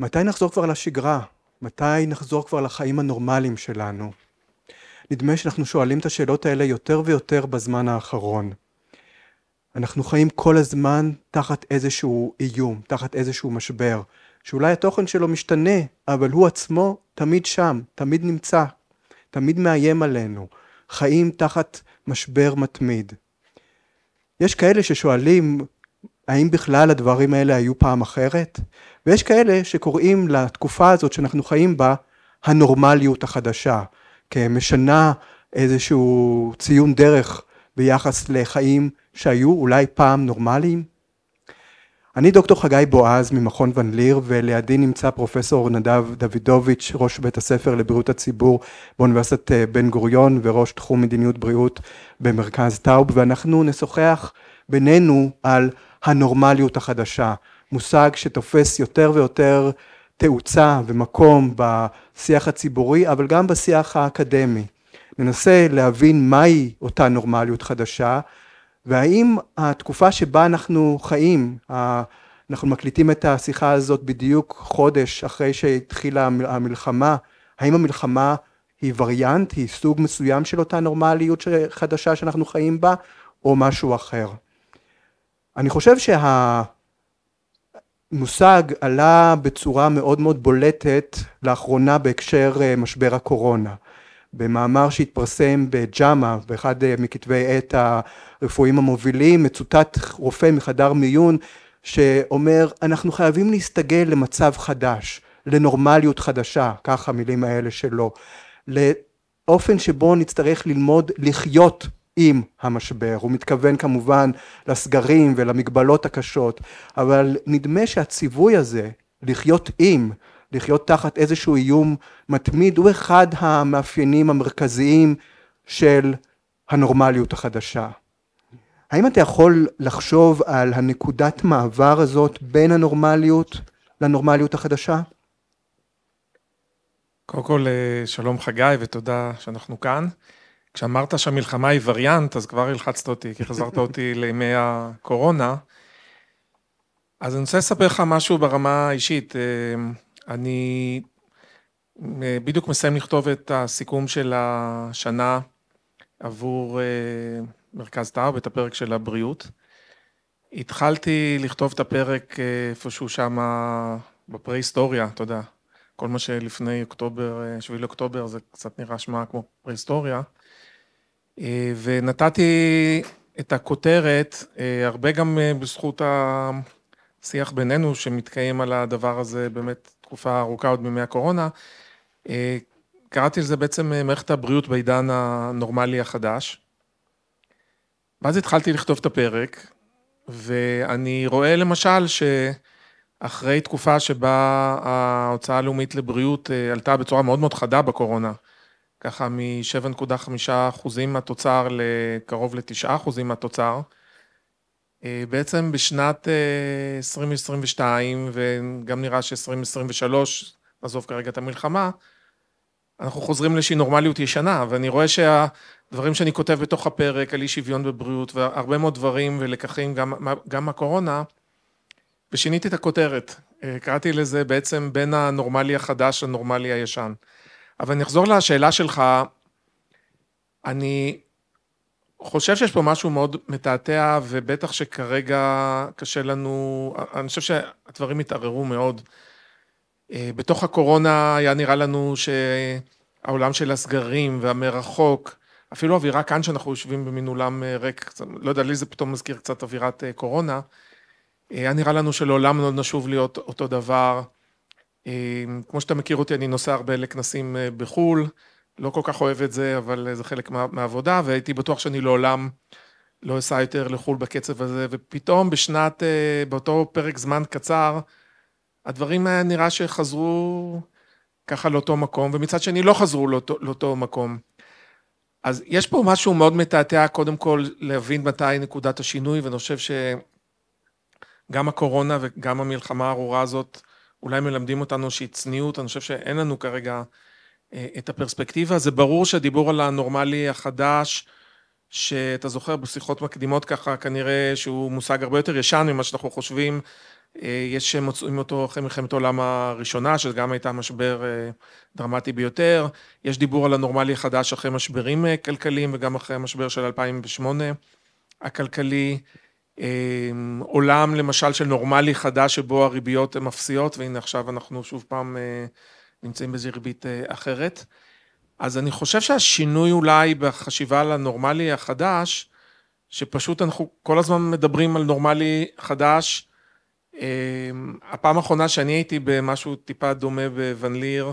מתי נחזור כבר לשגרה? מתי נחזור כבר לחיים הנורמליים שלנו? נדמה שאנחנו שואלים את השאלות האלה יותר ויותר בזמן האחרון. אנחנו חיים כל הזמן תחת איזשהו איום, תחת איזשהו משבר, שאולי התוכן שלו משתנה, אבל הוא עצמו תמיד שם, תמיד נמצא, תמיד מאיים עלינו. חיים תחת משבר מתמיד. יש כאלה ששואלים, האם בכלל הדברים האלה היו פעם אחרת? ויש כאלה שקוראים לתקופה הזאת שאנחנו חיים בה הנורמליות החדשה, כמשנה איזשהו ציון דרך ביחס לחיים שהיו אולי פעם נורמליים. אני דוקטור חגי בועז ממכון ון ליר ולידי נמצא פרופסור נדב דוידוביץ', ראש בית הספר לבריאות הציבור באוניברסיטת אה, בן גוריון וראש תחום מדיניות בריאות במרכז טאוב ואנחנו נשוחח בינינו על הנורמליות החדשה, מושג שתופס יותר ויותר תאוצה ומקום בשיח הציבורי, אבל גם בשיח האקדמי. ננסה להבין מהי אותה נורמליות חדשה, והאם התקופה שבה אנחנו חיים, אנחנו מקליטים את השיחה הזאת בדיוק חודש אחרי שהתחילה המלחמה, האם המלחמה היא וריאנט, היא סוג מסוים של אותה נורמליות חדשה שאנחנו חיים בה, או משהו אחר. אני חושב שה... המושג עלה בצורה מאוד מאוד בולטת לאחרונה בהקשר אה, משבר הקורונה. במאמר שהתפרסם בג'אמה, באחד אה, מכתבי עת הרפואיים המובילים, מצוטט רופא מחדר מיון שאומר, אנחנו חייבים להסתגל למצב חדש, לנורמליות חדשה, כך המילים האלה שלו, לאופן שבו נצטרך ללמוד לחיות עם המשבר. הוא מתכוון כמובן לסגרים ולמגבלות הקשות, אבל נדמה שהציווי הזה, לחיות עם, לחיות תחת איזשהו איום מתמיד, הוא אחד המאפיינים המרכזיים של הנורמליות החדשה. האם אתה יכול לחשוב על הנקודת מעבר הזאת בין הנורמליות לנורמליות החדשה? קודם כל, אה, שלום חגי ותודה שאנחנו כאן. כשאמרת שהמלחמה היא וריאנט, אז כבר הלחצת אותי, כי חזרת אותי לימי הקורונה. אז אני רוצה לספר לך משהו ברמה האישית. אה, אני אה, בדיוק מסיים לכתוב את הסיכום של השנה עבור אה, מרכז טאו, את הפרק של הבריאות. התחלתי לכתוב את הפרק איפשהו שם בפרה-היסטוריה, אתה יודע. כל מה שלפני אוקטובר, שביל אוקטובר, זה קצת נראה שמה כמו פרה-היסטוריה. אה, ונתתי את הכותרת, אה, הרבה גם אה, בזכות השיח בינינו שמתקיים על הדבר הזה באמת תקופה ארוכה עוד מימי הקורונה. קראתי לזה בעצם מערכת הבריאות בעידן הנורמלי החדש. ואז התחלתי לכתוב את הפרק, ואני רואה למשל שאחרי תקופה שבה ההוצאה הלאומית לבריאות עלתה בצורה מאוד מאוד חדה בקורונה, ככה מ-7.5% מהתוצר לקרוב ל-9% מהתוצר. אה, בעצם בשנת 2022 אה, וגם נראה ש-2023, נעזוב כרגע את המלחמה, אנחנו חוזרים לאיזושהי נורמליות ישנה, ואני רואה שהדברים שאני כותב בתוך הפרק על אי שוויון בבריאות והרבה מאוד דברים ולקחים גם, גם מהקורונה, ושיניתי את הכותרת, אה, קראתי לזה בעצם בין הנורמלי החדש לנורמלי הישן. אבל אני אחזור לשאלה שלך. אני חושב שיש פה משהו מאוד מתעתע, ובטח שכרגע קשה לנו, אני חושב שהדברים התערערו מאוד. אה, בתוך הקורונה היה נראה לנו שהעולם של הסגרים והמרחוק, אפילו אווירה כאן שאנחנו יושבים במין אולם אה, ריק, לא יודע, לי זה פתאום מזכיר קצת אווירת אה, קורונה. היה נראה לנו שלעולם לא נשוב להיות אותו דבר. אמ, כמו שאתה מכיר אותי, אני נוסע הרבה לכנסים אה, בחו"ל, לא כל כך אוהב את זה, אבל אה, זה חלק מהעבודה, והייתי בטוח שאני לעולם לא אסע יותר לחו"ל בקצב הזה, ופתאום בשנת, אה, באותו פרק זמן קצר, הדברים היה נראה שחזרו ככה לאותו מקום, ומצד שני לא חזרו לאותו, לאותו מקום. אז יש פה משהו מאוד מתעתע, קודם כל להבין מתי נקודת השינוי, ואני חושב שגם הקורונה וגם המלחמה הארורה הזאת, אולי מלמדים אותנו שהיא צניעות, אני חושב שאין לנו כרגע אה, את הפרספקטיבה. זה ברור שהדיבור על הנורמלי החדש, שאתה זוכר בשיחות מקדימות ככה, כנראה שהוא מושג הרבה יותר ישן ממה שאנחנו חושבים. אה, יש שמוצאים אותו אחרי מלחמת העולם הראשונה, שגם הייתה משבר אה, דרמטי ביותר. יש דיבור על הנורמלי החדש אחרי משברים כלכליים וגם אחרי המשבר של 2008 הכלכלי. אמ, עולם למשל של נורמלי חדש שבו הריביות הן אפסיות והנה עכשיו אנחנו שוב פעם אה, נמצאים באיזו ריבית אה, אחרת. אז אני חושב שהשינוי אולי בחשיבה על הנורמלי החדש, שפשוט אנחנו כל הזמן מדברים על נורמלי חדש. אמ, הפעם האחרונה שאני הייתי במשהו טיפה דומה בוון ליר,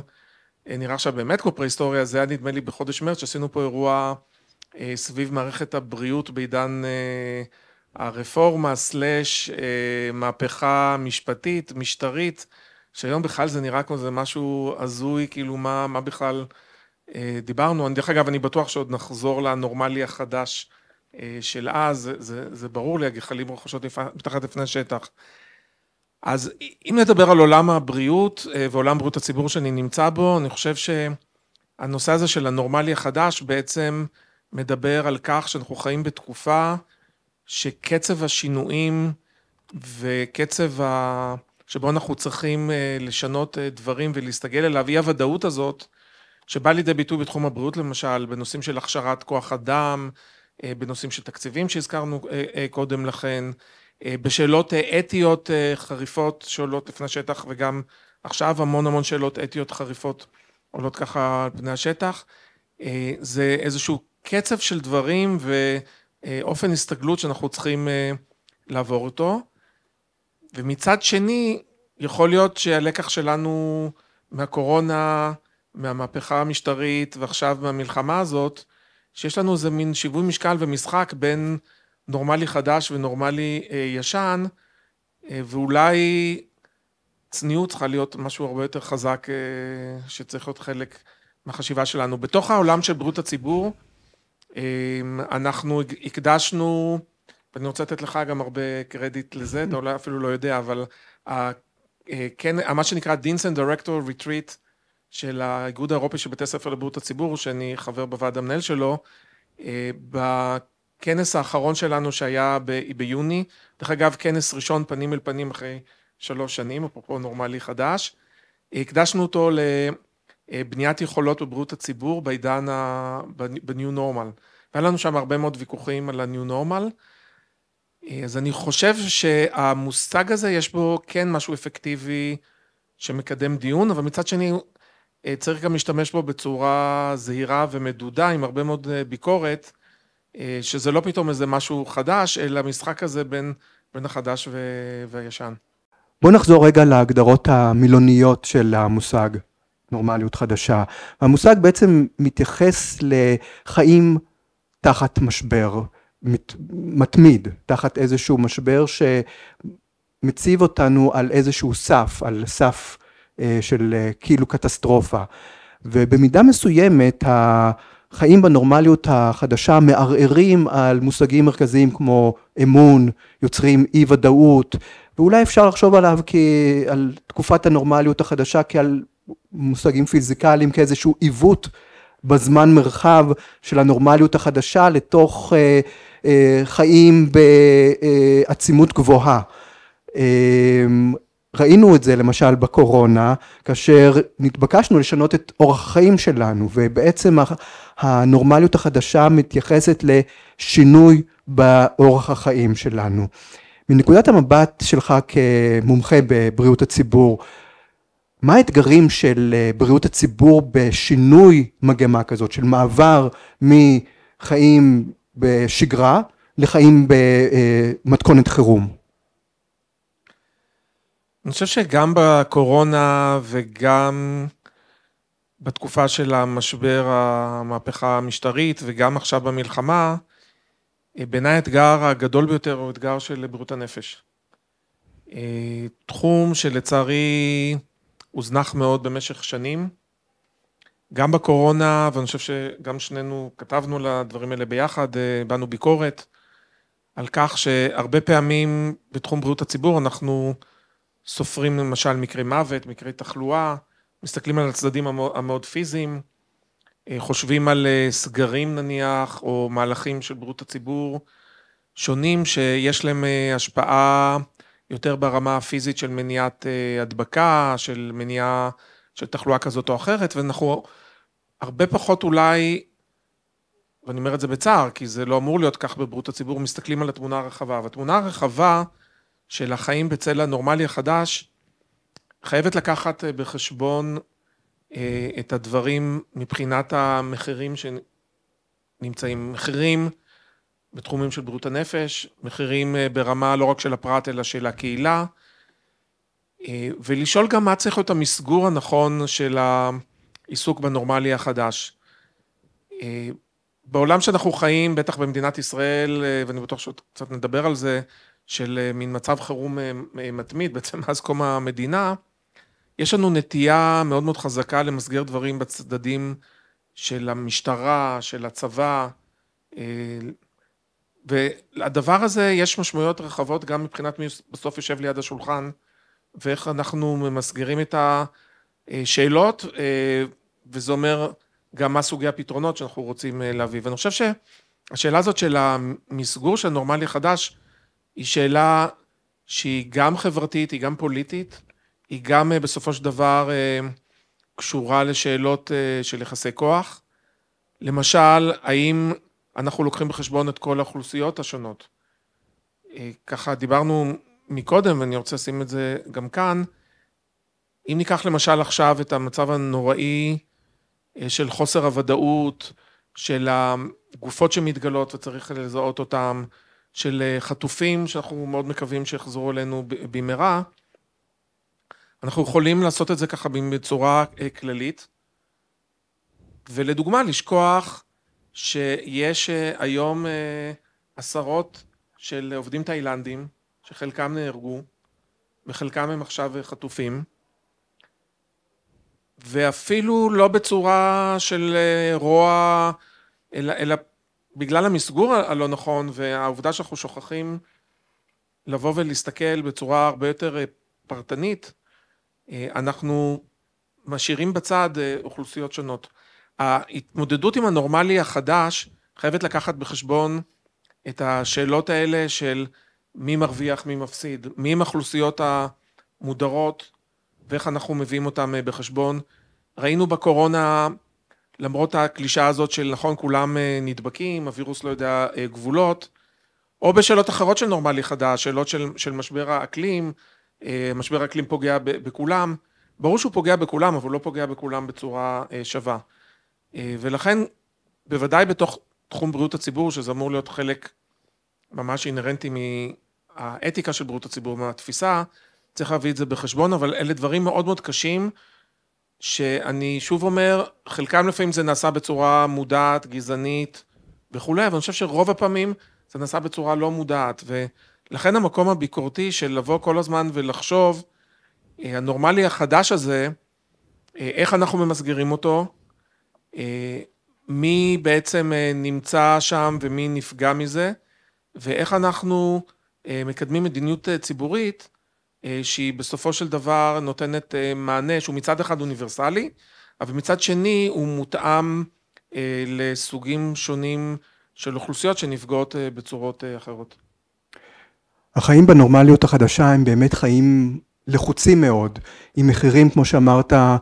אה, נראה עכשיו באמת כמו פרה-היסטוריה, זה היה נדמה לי בחודש מרץ, שעשינו פה אירוע סביב מערכת הבריאות בעידן הרפורמה סלאש אה, מהפכה משפטית, משטרית, שהיום בכלל זה נראה כמו זה משהו הזוי, כאילו מה, מה בכלל אה, דיברנו. דרך אגב, אני בטוח שעוד נחזור לנורמלי החדש אה, של אז, זה, זה, זה ברור לי, הגחלים רוכשות מתחת לפני השטח. אז אם נדבר על עולם הבריאות ועולם בריאות הציבור שאני נמצא בו, אני חושב שהנושא הזה של הנורמלי החדש בעצם מדבר על כך שאנחנו חיים בתקופה שקצב השינויים וקצב ה... שבו אנחנו צריכים אה, לשנות אה, דברים ולהסתגל אליו, אי הוודאות הזאת, שבא לידי ביטוי בתחום הבריאות למשל, בנושאים של הכשרת כוח אדם, אה, בנושאים של תקציבים שהזכרנו קודם לכן, בשאלות אתיות חריפות שעולות לפני השטח וגם עכשיו המון המון שאלות אתיות חריפות עולות ככה על פני השטח. זה איזשהו קצב של דברים ו... אה, אופן הסתגלות שאנחנו צריכים אה, לעבור אותו. ומצד שני, יכול להיות שהלקח שלנו מהקורונה, מהמהפכה המשטרית ועכשיו מהמלחמה הזאת, שיש לנו איזה מין שיווי משקל ומשחק בין נורמלי חדש ונורמלי אה, ישן, אה, ואולי צניעות צריכה להיות משהו הרבה יותר חזק אה, שצריך להיות חלק מהחשיבה שלנו. בתוך העולם של בריאות הציבור, אמ, אנחנו הקדשנו, ואני רוצה לתת לך גם הרבה קרדיט לזה, אתה אולי אפילו לא יודע, אבל אה, כן, מה שנקרא Deans and Director Retreat של האיגוד האירופי של בתי ספר לבריאות הציבור, שאני חבר בוועד המנהל שלו, אה, בכנס האחרון שלנו שהיה ב- ביוני, דרך אגב, כנס ראשון פנים אל פנים אחרי שלוש שנים, אפרופו נורמלי חדש, הקדשנו אותו אה, בניית יכולות בבריאות הציבור בעידן, ה... בניו נורמל. והיה לנו שם הרבה מאוד ויכוחים על הניו נורמל. אה, אז אני חושב שהמושג הזה יש בו כן משהו אפקטיבי שמקדם דיון, אבל מצד שני אה, צריך גם להשתמש בו בצורה זהירה ומדודה עם הרבה מאוד ביקורת, שזה לא פתאום איזה משהו חדש, אלא משחק הזה בין, בין החדש ו... והישן. בואו נחזור רגע להגדרות המילוניות של המושג. נורמליות חדשה. המושג בעצם מתייחס לחיים תחת משבר מת, מתמיד, תחת איזשהו משבר שמציב אותנו על איזשהו סף, על סף אה, של אה, כאילו קטסטרופה. ובמידה מסוימת החיים בנורמליות החדשה מערערים על מושגים מרכזיים כמו אמון, יוצרים אי ודאות, ואולי אפשר לחשוב עליו כי, על תקופת הנורמליות החדשה כעל מושגים פיזיקליים כאיזשהו עיוות בזמן מרחב של הנורמליות החדשה לתוך אה, אה, חיים בעצימות גבוהה. אה, ראינו את זה למשל בקורונה, כאשר נתבקשנו לשנות את אורח החיים שלנו, ובעצם הנורמליות החדשה מתייחסת לשינוי באורח החיים שלנו. מנקודת המבט שלך כמומחה בבריאות הציבור, מה האתגרים של אה, בריאות הציבור בשינוי מגמה כזאת, של מעבר מחיים בשגרה לחיים במתכונת אה, חירום? אני חושב שגם בקורונה וגם בתקופה של המשבר המהפכה המשטרית וגם עכשיו במלחמה, אה, בעיניי האתגר הגדול ביותר הוא אתגר של בריאות הנפש. תחום שלצערי הוזנח מאוד במשך שנים. גם בקורונה, ואני חושב שגם שנינו כתבנו לדברים האלה ביחד, אה, באנו ביקורת על כך שהרבה פעמים בתחום בריאות הציבור אנחנו סופרים למשל מקרי מוות, מקרי תחלואה, מסתכלים על הצדדים המאוד פיזיים, אה, חושבים על אה, סגרים נניח, או מהלכים של בריאות הציבור שונים שיש להם השפעה יותר ברמה הפיזית של מניעת אה, הדבקה, של מניעה של תחלואה כזאת או אחרת, ואנחנו הרבה פחות אולי, ואני אומר את זה בצער, כי זה לא אמור להיות כך בבריאות הציבור, מסתכלים על התמונה הרחבה. והתמונה הרחבה של החיים בצל הנורמלי החדש, חייבת לקחת אה, בחשבון אה, את הדברים מבחינת המחירים שנמצאים. מחירים בתחומים של בריאות הנפש, מחירים אה, ברמה לא רק של הפרט אלא של הקהילה, אה, ולשאול גם מה צריך להיות המסגור הנכון של העיסוק בנורמלי החדש. אה, בעולם שאנחנו חיים, בטח במדינת ישראל, ואני בטוח שעוד קצת נדבר על זה, של מין מצב חירום מתמיד, בעצם מאז קום המדינה, יש לנו נטייה מאוד מאוד חזקה למסגר דברים בצדדים של המשטרה, של הצבא, ולדבר הזה יש משמעויות רחבות גם מבחינת מי בסוף יושב ליד השולחן, ואיך אנחנו ממסגרים את השאלות, אה, וזה אומר גם מה סוגי הפתרונות שאנחנו רוצים אה, להביא. ואני חושב שהשאלה הזאת של המסגור של נורמלי חדש, היא שאלה שהיא גם חברתית, היא גם פוליטית, היא גם אה, בסופו של דבר קשורה לשאלות של יחסי כוח. למשל, האם אנחנו לוקחים בחשבון את כל האוכלוסיות השונות. אה, ככה דיברנו מקודם, ואני רוצה לשים את זה גם כאן, אם ניקח למשל עכשיו את המצב הנוראי אה, של חוסר הוודאות, של הגופות שמתגלות וצריך לזהות אותן, של אה, חטופים שאנחנו מאוד מקווים שיחזרו אלינו במהרה, אנחנו יכולים לעשות את זה ככה בצורה כללית, ולדוגמה לשכוח שיש אה, היום אה, עשרות של עובדים תאילנדים, שחלקם נהרגו, וחלקם הם עכשיו חטופים, ואפילו לא בצורה של אה, רוע, אלא, אלא בגלל המסגור הלא נכון, והעובדה שאנחנו שוכחים לבוא ולהסתכל בצורה הרבה יותר פרטנית, אנחנו משאירים בצד אוכלוסיות שונות. ההתמודדות עם הנורמלי החדש חייבת לקחת בחשבון את השאלות האלה של מי מרוויח, מי מפסיד, מי עם האוכלוסיות המודרות ואיך אנחנו מביאים אותן אה, בחשבון. ראינו בקורונה, למרות הקלישאה הזאת של נכון כולם אה, נדבקים, הווירוס לא יודע אה, גבולות, או בשאלות אחרות של נורמלי חדש, שאלות של, של משבר האקלים, משבר האקלים פוגע בכולם, ברור שהוא פוגע בכולם, אבל הוא לא פוגע בכולם בצורה שווה. אה, ולכן, בוודאי בתוך תחום בריאות הציבור, שזה אמור להיות חלק ממש אינהרנטי מהאתיקה של בריאות הציבור, מהתפיסה, צריך להביא את זה בחשבון, אבל אלה דברים מאוד מאוד קשים, שאני שוב אומר, חלקם לפעמים זה נעשה בצורה מודעת, גזענית וכולי, אבל אני חושב שרוב הפעמים זה נעשה בצורה לא מודעת, ולכן המקום הביקורתי של לבוא כל הזמן ולחשוב, אה, הנורמלי החדש הזה, אה, איך אנחנו ממסגרים אותו, אה, מי בעצם אה, נמצא שם ומי נפגע מזה, ואיך אנחנו אה, מקדמים מדיניות ציבורית שהיא בסופו של דבר נותנת מענה שהוא מצד אחד אוניברסלי, אבל מצד שני הוא מותאם לסוגים שונים של אוכלוסיות שנפגעות בצורות אחרות. החיים בנורמליות החדשה הם באמת חיים לחוצים מאוד, עם מחירים, כמו שאמרת, אה,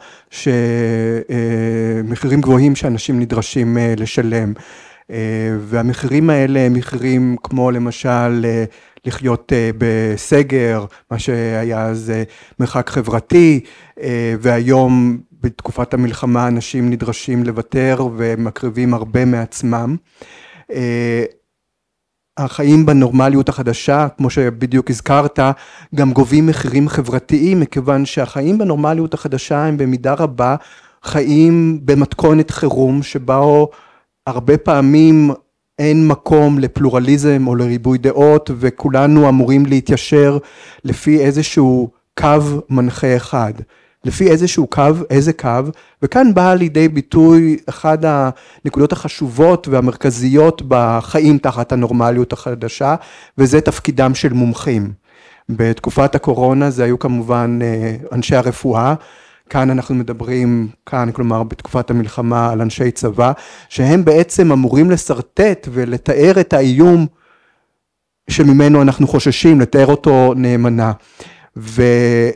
מחירים גבוהים שאנשים נדרשים אה, לשלם. אה, והמחירים האלה הם מחירים כמו למשל לחיות בסגר, מה שהיה אז מרחק חברתי, והיום בתקופת המלחמה אנשים נדרשים לוותר ומקריבים הרבה מעצמם. החיים בנורמליות החדשה, כמו שבדיוק הזכרת, גם גובים מחירים חברתיים, מכיוון שהחיים בנורמליות החדשה הם במידה רבה חיים במתכונת חירום, שבו הרבה פעמים אין מקום לפלורליזם או לריבוי דעות, וכולנו אמורים להתיישר לפי איזשהו קו מנחה אחד. לפי איזשהו קו, איזה קו, וכאן באה לידי ביטוי אחת הנקודות החשובות והמרכזיות בחיים תחת הנורמליות החדשה, וזה תפקידם של מומחים. בתקופת הקורונה זה היו כמובן אה, אנשי הרפואה, כאן אנחנו מדברים, כאן כלומר בתקופת המלחמה על אנשי צבא, שהם בעצם אמורים לשרטט ולתאר את האיום שממנו אנחנו חוששים, לתאר אותו נאמנה. ו,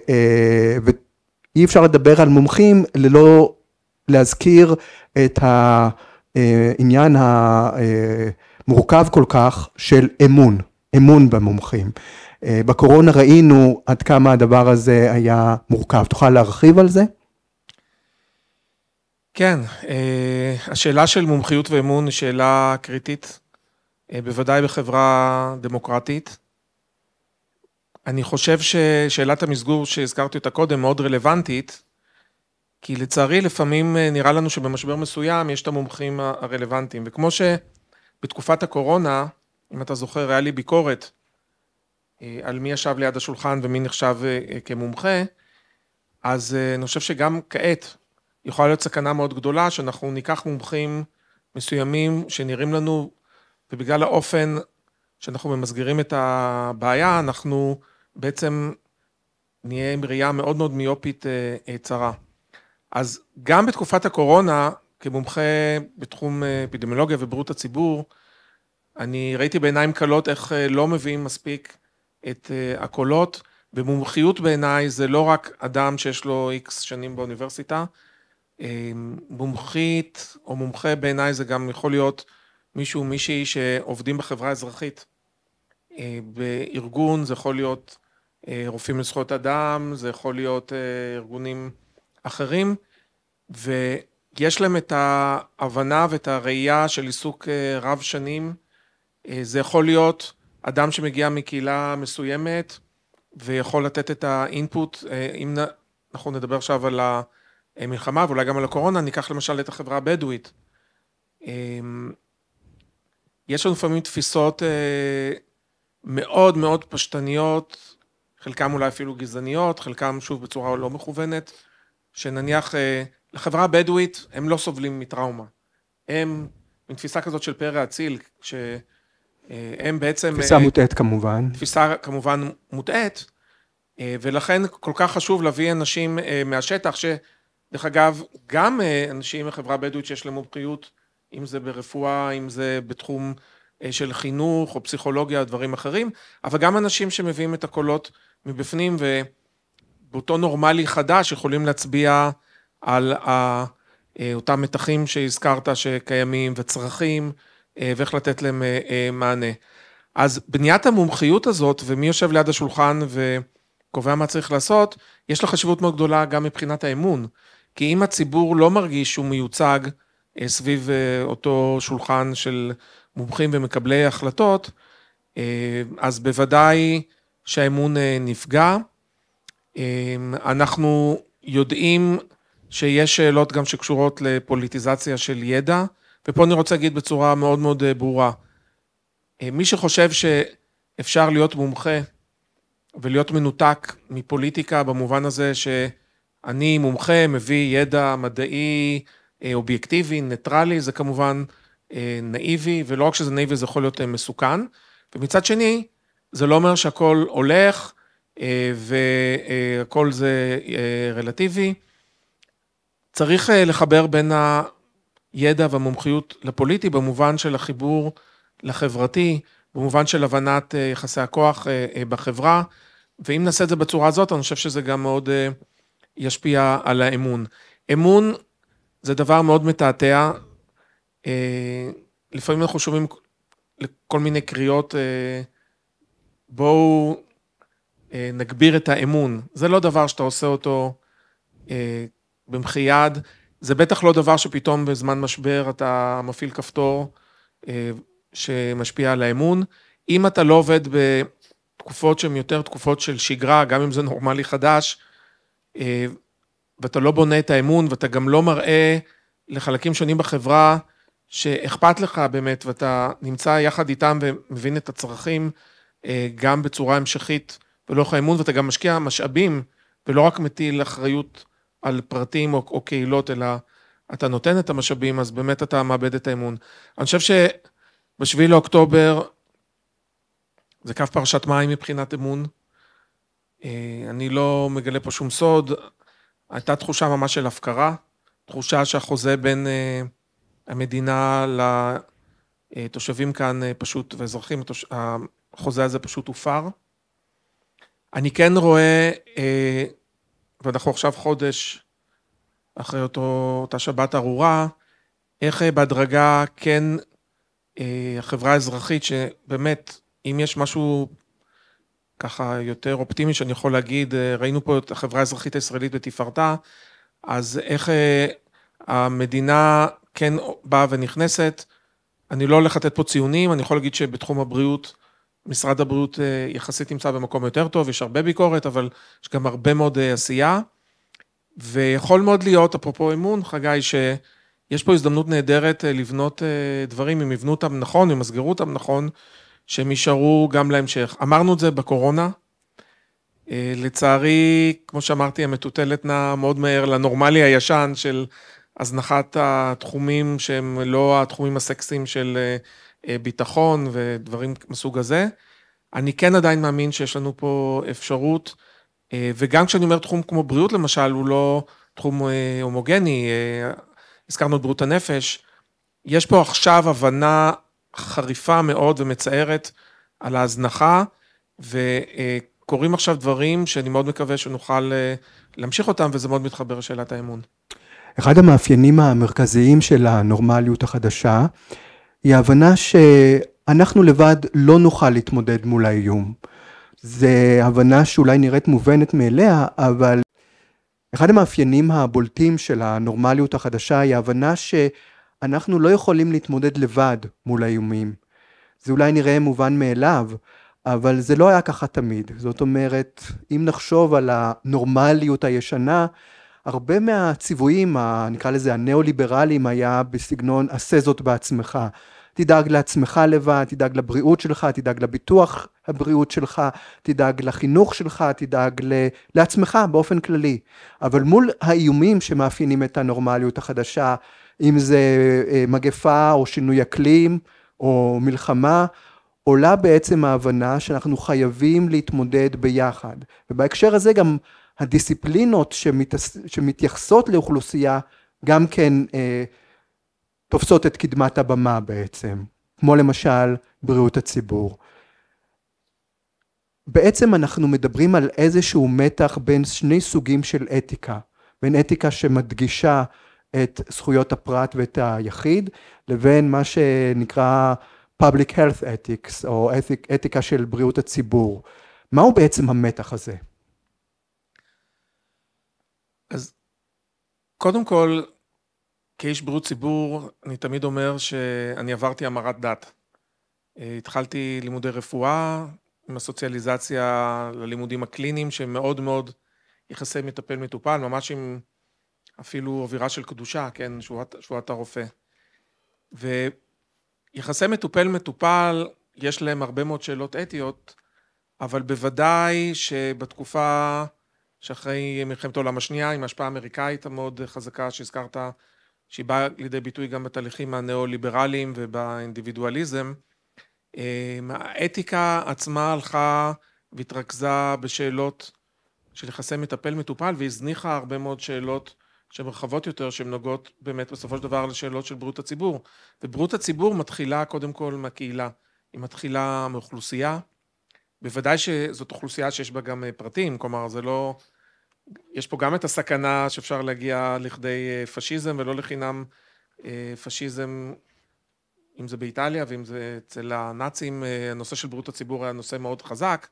אה, ו, אי אפשר לדבר על מומחים ללא להזכיר את העניין המורכב כל כך של אמון, אמון במומחים. אה, בקורונה ראינו עד כמה הדבר הזה היה מורכב. תוכל להרחיב על זה? כן, אה, השאלה של מומחיות ואמון היא שאלה קריטית, אה, בוודאי בחברה דמוקרטית. אני חושב ששאלת המסגור שהזכרתי אותה קודם מאוד רלוונטית, כי לצערי לפעמים אה, נראה לנו שבמשבר מסוים יש את המומחים הרלוונטיים, וכמו שבתקופת הקורונה, אם אתה זוכר, היה לי ביקורת אה, על מי ישב ליד השולחן ומי נחשב אה, כמומחה, אז אני חושב שגם כעת יכולה להיות סכנה מאוד גדולה שאנחנו ניקח מומחים מסוימים שנראים לנו, ובגלל האופן שאנחנו ממסגרים את הבעיה, אנחנו בעצם נהיה עם ראייה מאוד מאוד מיופית אה, אה, צרה. אז גם בתקופת הקורונה, כמומחה בתחום אה, אפידמיולוגיה ובריאות הציבור, אני ראיתי בעיניים כלות איך לא מביאים מספיק את הקולות, ומומחיות בעיניי זה לא רק אדם שיש לו איקס שנים באוניברסיטה, מומחית או מומחה בעיניי זה גם יכול להיות מישהו או מישהי שעובדים בחברה האזרחית. בארגון זה יכול להיות אה, רופאים לזכויות אדם, זה יכול להיות אה, ארגונים אחרים, ויש להם את ההבנה ואת הראייה של עיסוק אה, רב שנים. זה יכול להיות אדם שמגיע מקהילה מסוימת ויכול לתת את האינפוט, אם אנחנו נדבר עכשיו על המלחמה ואולי גם על הקורונה, ניקח למשל את החברה הבדואית. יש לנו לפעמים תפיסות מאוד מאוד פשטניות חלקם אולי אפילו גזעניות, חלקם שוב בצורה לא מכוונת, שנניח אה, לחברה הבדואית הם לא סובלים מטראומה. הם, תפיסה כזאת של פרא אציל, שהם אה, בעצם... תפיסה אה, מוטעית כמובן. תפיסה כמובן מוטעית, ולכן כל כך חשוב להביא אנשים מהשטח, שדרך אגב, גם אנשים מחברה הבדואית שיש להם מומחיות, אם זה ברפואה, אם זה בתחום... אה, של חינוך או פסיכולוגיה או דברים אחרים, אבל גם אנשים שמביאים את הקולות מבפנים ובאותו נורמלי חדש יכולים להצביע על אה, אותם מתחים שהזכרת שקיימים וצרכים אה, ואיך לתת להם מענה. אז בניית המומחיות הזאת ומי יושב ליד השולחן וקובע מה צריך לעשות, יש לה חשיבות מאוד גדולה גם מבחינת האמון. כי אם הציבור לא מרגיש שהוא מיוצג סביב אותו שולחן של מומחים ומקבלי החלטות, אה, אז בוודאי שהאמון אה, נפגע. אה, אנחנו יודעים שיש שאלות גם שקשורות לפוליטיזציה של ידע, ופה אני רוצה להגיד בצורה מאוד מאוד ברורה. מי שחושב שאפשר להיות מומחה ולהיות מנותק מפוליטיקה במובן הזה שאני מומחה, מביא ידע מדעי אובייקטיבי, ניטרלי, זה כמובן אה, נאיבי, ולא רק שזה נאיבי, זה יכול להיות אה, מסוכן. ומצד שני, זה לא אומר שהכל הולך אה, והכל זה רלטיבי. צריך לחבר בין הידע והמומחיות לפוליטי במובן של החיבור לחברתי, במובן של הבנת יחסי הכוח בחברה, ואם נעשה את זה בצורה הזאת, אני חושב שזה גם מאוד ישפיע על האמון. אמון זה דבר מאוד מתעתע, אה, לפעמים אנחנו שומעים כל מיני קריאות, אה, בואו אה, נגביר את האמון. זה לא דבר שאתה עושה אותו במחי יד, זה בטח לא דבר שפתאום בזמן משבר אתה מפעיל כפתור שמשפיע על האמון. אם אתה לא עובד בתקופות שהן יותר תקופות של שגרה, גם אם זה נורמלי חדש, ואתה לא בונה את האמון ואתה גם לא מראה לחלקים שונים בחברה שאכפת לך באמת, ואתה נמצא יחד איתם ומבין את הצרכים אה, גם בצורה המשכית ולאורך האמון, ואתה גם משקיע משאבים, ולא רק מטיל אחריות על פרטים או, או קהילות, אלא אתה נותן את המשאבים, אז באמת אתה מאבד את האמון. אני חושב ש-7 לאוקטובר זה קו פרשת מים מבחינת אמון. אה, אני לא מגלה פה שום סוד. הייתה תחושה ממש של הפקרה, תחושה שהחוזה בין... אה, המדינה לתושבים כאן אה, פשוט, ואזרחים, החוזה הזה פשוט הופר. אני כן רואה, אה, ואנחנו עכשיו חודש אחרי אותו, אותה שבת ארורה, איך אה, בהדרגה כן החברה האזרחית, שבאמת, אם יש משהו ככה יותר אופטימי שאני יכול להגיד, ראינו פה את החברה האזרחית הישראלית בתפארתה, אז איך המדינה כן באה ונכנסת. אני לא הולך לתת פה ציונים, אני יכול להגיד שבתחום הבריאות, משרד הבריאות אה, יחסית נמצא במקום יותר טוב, יש הרבה ביקורת, אבל יש גם הרבה מאוד אה, עשייה. ויכול מאוד להיות, אפרופו אמון, חגי, שיש פה הזדמנות נהדרת אה, לבנות דברים, אם יבנו אותם נכון, אם יסגרו אותם נכון, שהם יישארו גם להמשך. אמרנו את זה בקורונה. לצערי, כמו שאמרתי, המטוטלת נעה מאוד מהר לנורמלי הישן של הזנחת התחומים שהם לא התחומים הסקסיים של אה, אה, ביטחון ודברים מסוג הזה. אני כן עדיין מאמין שיש לנו פה אפשרות, אה, וגם כשאני אומר תחום כמו בריאות למשל, הוא לא תחום הומוגני, הזכרנו את בריאות הנפש, יש פה עכשיו הבנה חריפה מאוד ומצערת על ההזנחה, וקורים עכשיו דברים שאני מאוד מקווה שנוכל להמשיך אותם, וזה מאוד מתחבר לשאלת האמון. אחד המאפיינים המרכזיים של הנורמליות החדשה היא ההבנה שאנחנו לבד לא נוכל להתמודד מול האיום. זו הבנה שאולי נראית מובנת מאליה, אבל אחד המאפיינים הבולטים של הנורמליות החדשה היא ההבנה שאנחנו לא יכולים להתמודד לבד מול האיומים. זה אולי נראה מובן מאליו, אבל זה לא היה ככה תמיד. זאת אומרת, אם נחשוב על הנורמליות הישנה, הרבה מהציוויים, נקרא לזה הניאו-ליברליים, היה בסגנון עשה זאת בעצמך. תדאג לעצמך לבד, תדאג לבריאות שלך, תדאג לביטוח הבריאות שלך, תדאג לחינוך שלך, תדאג ל... לעצמך באופן כללי. אבל מול האיומים שמאפיינים את הנורמליות החדשה, אם זה אה, מגפה או שינוי אקלים או מלחמה, עולה בעצם ההבנה שאנחנו חייבים להתמודד ביחד. ובהקשר הזה גם הדיסציפלינות שמתס... שמתייחסות לאוכלוסייה גם כן אה, תופסות את קדמת הבמה בעצם, כמו למשל בריאות הציבור. בעצם אנחנו מדברים על איזשהו מתח בין שני סוגים של אתיקה, בין אתיקה שמדגישה את זכויות הפרט ואת היחיד, לבין מה שנקרא public health ethics, או אתיק, אתיקה של בריאות הציבור. מהו בעצם המתח הזה? אז קודם כל, כאיש בריאות ציבור, אני תמיד אומר שאני עברתי המרת דת. אה, התחלתי לימודי רפואה, עם הסוציאליזציה ללימודים הקליניים, שהם מאוד מאוד יחסי מטפל-מטופל, ממש עם אפילו אווירה של קדושה, כן, שבועת, שבועת הרופא. ויחסי מטופל-מטופל, יש להם הרבה מאוד שאלות אתיות, אבל בוודאי שבתקופה שאחרי מלחמת העולם השנייה, עם ההשפעה האמריקאית המאוד חזקה שהזכרת, שהיא באה לידי ביטוי גם בתהליכים הניאו-ליברליים ובאינדיבידואליזם. אמ, האתיקה עצמה הלכה והתרכזה בשאלות של יחסי מטפל-מטופל והזניחה הרבה מאוד שאלות שהן רחבות יותר, שהן נוגעות באמת בסופו של דבר לשאלות של בריאות הציבור. ובריאות הציבור מתחילה קודם כל מהקהילה, היא מתחילה מאוכלוסייה. בוודאי שזאת אוכלוסייה שיש בה גם אה, פרטים, כלומר זה לא יש פה גם את הסכנה שאפשר להגיע לכדי אה, פשיזם, ולא לחינם אה, פשיזם, אם זה באיטליה ואם זה אצל הנאצים, אה, הנושא של בריאות הציבור היה נושא מאוד חזק.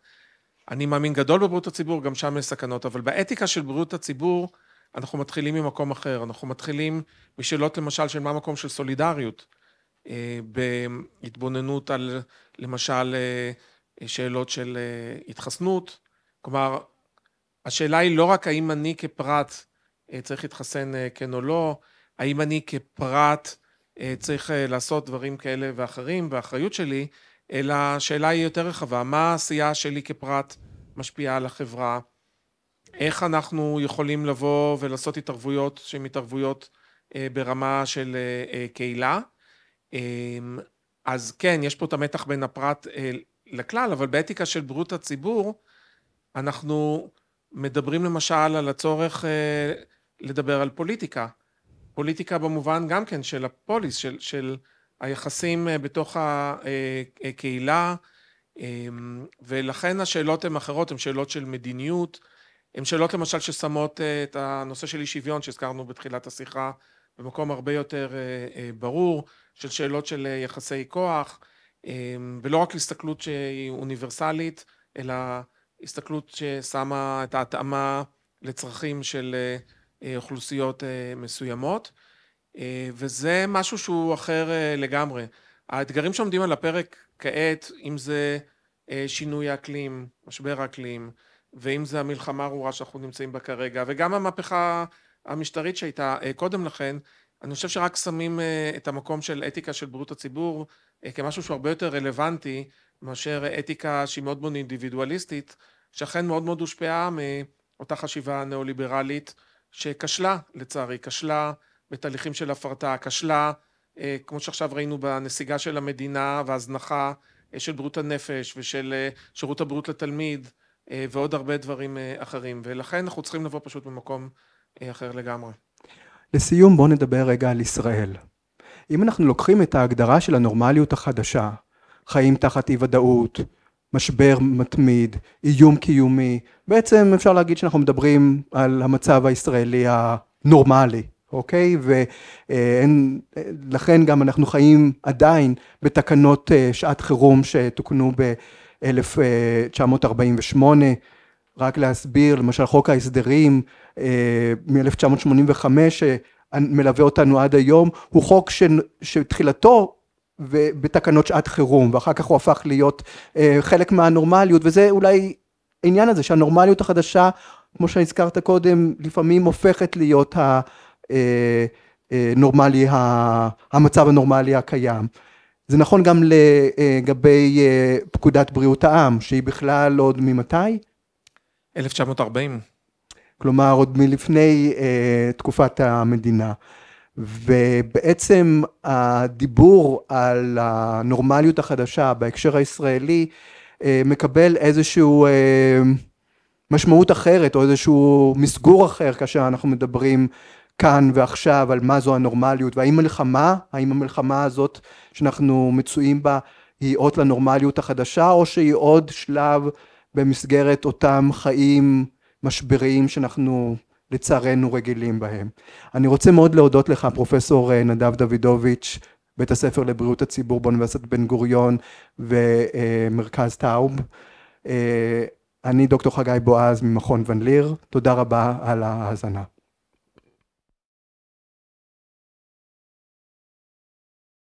אני מאמין גדול בבריאות הציבור, גם שם יש סכנות, אבל באתיקה של בריאות הציבור, אנחנו מתחילים ממקום אחר. אנחנו מתחילים משאלות, למשל, של מה המקום של סולידריות, בהתבוננות על, למשל, שאלות של התחסנות. כלומר, השאלה היא לא רק האם אני כפרט אה, צריך להתחסן אה, כן או לא, האם אני כפרט אה, צריך לעשות דברים כאלה ואחרים והאחריות שלי, אלא השאלה היא יותר רחבה, מה העשייה שלי כפרט משפיעה על החברה, איך אנחנו יכולים לבוא ולעשות התערבויות שהן התערבויות ברמה של קהילה. אמ, אז כן, יש פה את המתח בין הפרט לכלל, אבל באתיקה של בריאות הציבור, אנחנו מדברים למשל על הצורך אה, לדבר על פוליטיקה. פוליטיקה במובן גם כן של הפוליס, של, של היחסים אה, בתוך הקהילה, אה, ולכן השאלות הן אחרות, הן שאלות של מדיניות, הן שאלות למשל ששמות את הנושא של אי שוויון שהזכרנו בתחילת השיחה במקום הרבה יותר ברור, של שאלות של יחסי כוח, ולא רק הסתכלות שהיא אוניברסלית, אלא הסתכלות ששמה את ההתאמה לצרכים של אה, אוכלוסיות אה, מסוימות, אה, וזה משהו שהוא אחר לגמרי. האתגרים שעומדים על הפרק כעת, אם זה שינוי האקלים, משבר האקלים, ואם זה המלחמה הארורה שאנחנו נמצאים בה כרגע, וגם המהפכה המשטרית שהייתה קודם לכן, אני חושב שרק שמים את המקום של אתיקה של בריאות הציבור כמשהו שהוא הרבה יותר רלוונטי מאשר אתיקה שהיא מאוד מאוד אינדיבידואליסטית, שאכן מאוד מאוד הושפעה מאותה חשיבה ניאו-ליברלית שכשלה, לצערי, כשלה בתהליכים של הפרטה, כשלה, אה, כמו שעכשיו ראינו בנסיגה של המדינה והזנחה אה, של בריאות הנפש ושל אה, שירות הבריאות לתלמיד ועוד הרבה דברים אחרים. ולכן אנחנו צריכים לבוא פשוט במקום אחר לגמרי. לסיום בואו נדבר רגע על ישראל. אם אנחנו לוקחים את ההגדרה של הנורמליות החדשה, חיים תחת אי ודאות, משבר מתמיד, איום קיומי, בעצם אפשר להגיד שאנחנו מדברים על המצב הישראלי הנורמלי, אוקיי? ולכן אה, גם אנחנו חיים עדיין בתקנות אה, שעת חירום שתוקנו ב-1948, רק להסביר, למשל חוק ההסדרים אה, מ-1985 שמלווה אותנו עד היום, הוא חוק ש... שתחילתו בתקנות שעת חירום, ואחר כך הוא הפך להיות אה, חלק מהנורמליות, וזה אולי העניין הזה שהנורמליות החדשה, כמו שהזכרת קודם, לפעמים הופכת להיות הנורמלי, אה, אה, המצב הנורמלי הקיים. זה נכון גם לגבי פקודת בריאות העם, שהיא בכלל עוד ממתי? 1940. כלומר, עוד מלפני תקופת המדינה. ובעצם הדיבור על הנורמליות החדשה בהקשר הישראלי אה, מקבל איזשהו אה, משמעות אחרת או איזשהו מסגור אחר כאשר אנחנו מדברים כאן ועכשיו על מה זו הנורמליות והאם מלחמה, האם המלחמה הזאת שאנחנו מצויים בה היא אות לנורמליות החדשה או שהיא עוד שלב במסגרת אותם חיים משבריים שאנחנו לצערנו רגילים בהם. אני רוצה מאוד להודות לך פרופסור אה, נדב דוידוביץ', בית הספר לבריאות הציבור באוניברסיטת בן גוריון ומרכז אה, טאוב. אה, אני דוקטור חגי בועז ממכון ון ליר, תודה רבה על ההאזנה.